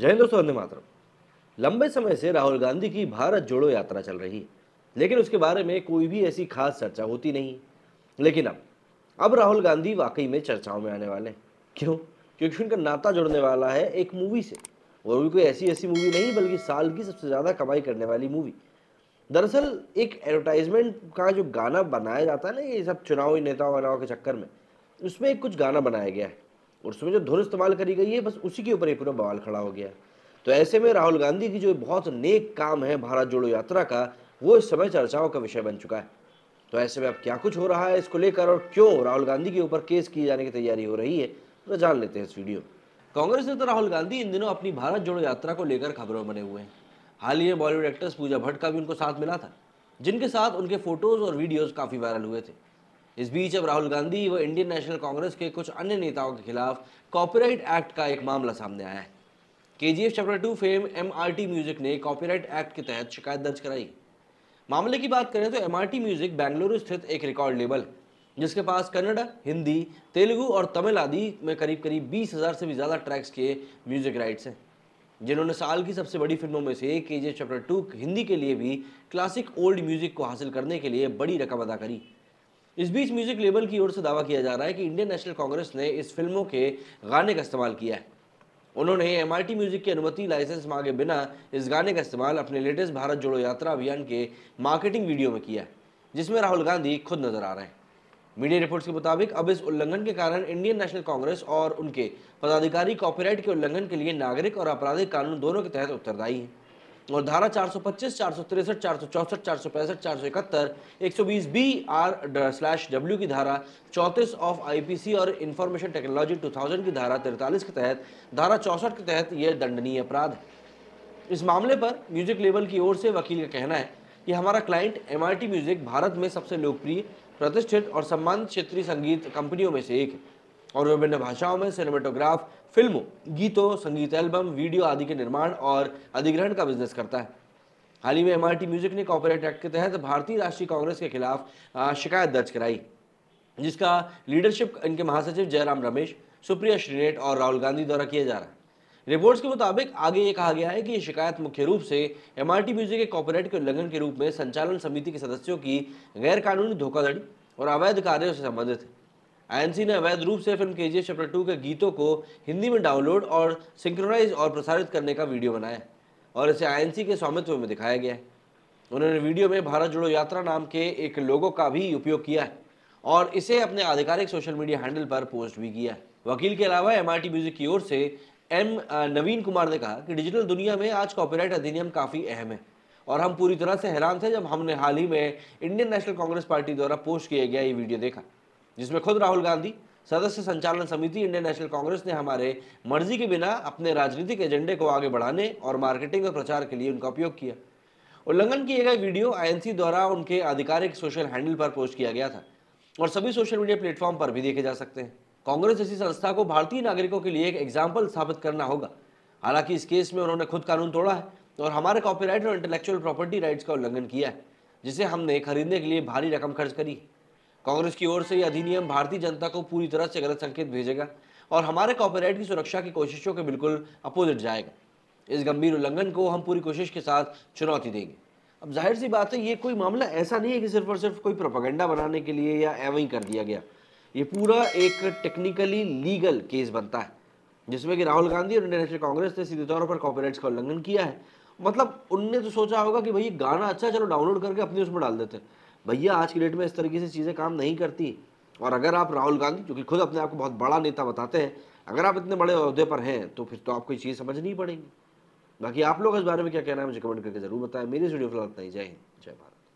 जय हिंद दोस्तों वंदे मातरम लंबे समय से राहुल गांधी की भारत जोड़ो यात्रा चल रही है लेकिन उसके बारे में कोई भी ऐसी खास चर्चा होती नहीं लेकिन अब अब राहुल गांधी वाकई में चर्चाओं में आने वाले हैं क्यों क्योंकि उनका नाता जुड़ने वाला है एक मूवी से और भी कोई ऐसी ऐसी मूवी नहीं बल्कि साल की सबसे ज़्यादा कमाई करने वाली मूवी दरअसल एक एडवर्टाइजमेंट का जो गाना बनाया जाता है ना ये सब चुनावी नेताओं वनाओं के चक्कर में उसमें कुछ गाना बनाया गया है और उसमें जो धुन इस्तेमाल करी गई है बस उसी के ऊपर ये पूरा बवाल खड़ा हो गया तो ऐसे में राहुल गांधी की जो बहुत नेक काम है भारत जोड़ो यात्रा का वो इस समय चर्चाओं का विषय बन चुका है तो ऐसे में अब क्या कुछ हो रहा है इसको लेकर और क्यों राहुल गांधी के ऊपर केस किए जाने की तैयारी हो रही है तो जान लेते हैं इस वीडियो कांग्रेस नेता राहुल गांधी इन दिनों अपनी भारत जोड़ो यात्रा को लेकर खबरों बने हुए हैं हाल ही में बॉलीवुड एक्ट्रेस पूजा भट्ट का भी उनको साथ मिला था जिनके साथ उनके फोटोज और वीडियोज काफ़ी वायरल हुए थे इस बीच अब राहुल गांधी व इंडियन नेशनल कांग्रेस के कुछ अन्य नेताओं के खिलाफ कॉपीराइट एक्ट का एक मामला सामने आया है K G F chapter two फेम एम आर टी म्यूजिक ने कॉपीराइट एक्ट के तहत शिकायत दर्ज कराई मामले की बात करें तो M R T music Bengaluru स्थित एक रिकॉर्ड लेबल जिसके पास कन्नड़ हिंदी तेलुगु और तमिल आदि में करीब करीब बीस हज़ार से भी ज़्यादा ट्रैक्स के म्यूजिक राइट्स हैं जिन्होंने साल की सबसे बड़ी फिल्मों में से K G F chapter two Hindi के लिए भी क्लासिक ओल्ड म्यूजिक को हासिल करने के लिए बड़ी रकम अदा करी इस बीच म्यूजिक लेबल की ओर से दावा किया जा रहा है कि इंडियन नेशनल कांग्रेस ने इस फिल्मों के गाने का इस्तेमाल किया है उन्होंने एम म्यूजिक की अनुमति लाइसेंस मांगे बिना इस गाने का इस्तेमाल अपने लेटेस्ट भारत जोड़ो यात्रा अभियान के मार्केटिंग वीडियो में किया है जिसमें राहुल गांधी खुद नजर आ रहे हैं मीडिया रिपोर्ट्स के मुताबिक अब इस उल्लंघन के कारण इंडियन नेशनल कांग्रेस और उनके पदाधिकारी कॉपीराइट के उल्लंघन के लिए नागरिक और आपराधिक कानून दोनों के तहत उत्तरदायी हैं और धारा 425, 463, 464, बी आर स्लैश डब्ल्यू की धारा चौंतीस ऑफ आईपीसी और इंफॉर्मेशन टेक्नोलॉजी 2000 की धारा 43 के तहत धारा चौंसठ के तहत यह दंडनीय अपराध है इस मामले पर म्यूजिक लेबल की ओर से वकील का कहना है कि हमारा क्लाइंट एम म्यूजिक भारत में सबसे लोकप्रिय प्रतिष्ठित और सम्मानित क्षेत्रीय संगीत कंपनियों में से एक है और विभिन्न भाषाओं में सिनेमाटोग्राफ फिल्मों गीतों संगीत एल्बम वीडियो आदि के निर्माण और अधिग्रहण का बिजनेस करता है हाल ही में एम म्यूजिक ने कॉपरेट एक्ट के तहत भारतीय राष्ट्रीय कांग्रेस के खिलाफ शिकायत दर्ज कराई जिसका लीडरशिप इनके महासचिव जयराम रमेश सुप्रिया श्रीनेट और राहुल गांधी द्वारा किया जा रहा है रिपोर्ट्स के मुताबिक आगे ये कहा गया है कि ये शिकायत मुख्य रूप से एम म्यूजिक के कॉपोरेट के उल्लंघन के रूप में संचालन समिति के सदस्यों की गैरकानूनी धोखाधड़ी और अवैध कार्यों से संबंधित है आईएनसी ने अवैध रूप से फिल्म के जी चैप्टर टू के गीतों को हिंदी में डाउनलोड और सिंक्रोनाइज और प्रसारित करने का वीडियो बनाया और इसे आई के स्वामित्व में दिखाया गया है उन्होंने वीडियो में भारत जोड़ो यात्रा नाम के एक लोगो का भी उपयोग किया है और इसे अपने आधिकारिक सोशल मीडिया हैंडल पर पोस्ट भी किया है वकील के अलावा एम म्यूजिक की ओर से एम नवीन कुमार ने कहा कि डिजिटल दुनिया में आज कॉपीराइट अधिनियम काफ़ी अहम है और हम पूरी तरह से हैरान थे जब हमने हाल ही में इंडियन नेशनल कांग्रेस पार्टी द्वारा पोस्ट किया गया ये वीडियो देखा जिसमें खुद राहुल गांधी सदस्य संचालन समिति इंडियन नेशनल कांग्रेस ने हमारे मर्जी के बिना अपने राजनीतिक एजेंडे को आगे बढ़ाने और मार्केटिंग और प्रचार के लिए उनका उपयोग किया उल्लंघन किए गए वीडियो आईएनसी द्वारा उनके आधिकारिक सोशल हैंडल पर पोस्ट किया गया था और सभी सोशल मीडिया प्लेटफॉर्म पर भी देखे जा सकते हैं कांग्रेस जैसी संस्था को भारतीय नागरिकों के लिए एक एग्जाम्पल स्थापित करना होगा हालांकि इस केस में उन्होंने खुद कानून तोड़ा है और हमारे कॉपीराइट और इंटेलेक्चुअल प्रॉपर्टी राइट्स का उल्लंघन किया है जिसे हमने खरीदने के लिए भारी रकम खर्च करी है कांग्रेस की ओर से यह अधिनियम भारतीय जनता को पूरी तरह से गलत संकेत भेजेगा और हमारे कॉपीराइट की सुरक्षा की कोशिशों के बिल्कुल अपोजिट जाएगा इस गंभीर उल्लंघन को हम पूरी कोशिश के साथ चुनौती देंगे अब जाहिर सी बात है ये कोई मामला ऐसा नहीं है कि सिर्फ और सिर्फ कोई प्रोपागेंडा बनाने के लिए या एवं ही कर दिया गया ये पूरा एक टेक्निकली लीगल केस बनता है जिसमें कि राहुल गांधी और इंडियन नेशनल कांग्रेस ने सीधे तौर पर कॉपीराइट्स का उल्लंघन किया है मतलब उनने तो सोचा होगा कि भाई गाना अच्छा चलो डाउनलोड करके अपने उसमें डाल देते हैं भैया आज की डेट में इस तरीके से चीज़ें काम नहीं करती और अगर आप राहुल गांधी क्योंकि खुद अपने आप को बहुत बड़ा नेता बताते हैं अगर आप इतने बड़े अहदे पर हैं तो फिर तो आपको ये चीज़ समझ नहीं पड़ेगी बाकी आप लोग इस बारे में क्या कहना है मुझे कमेंट करके जरूर बताएं मेरी इस वीडियो फिलहाल इतना ही जय हिंद जय भारत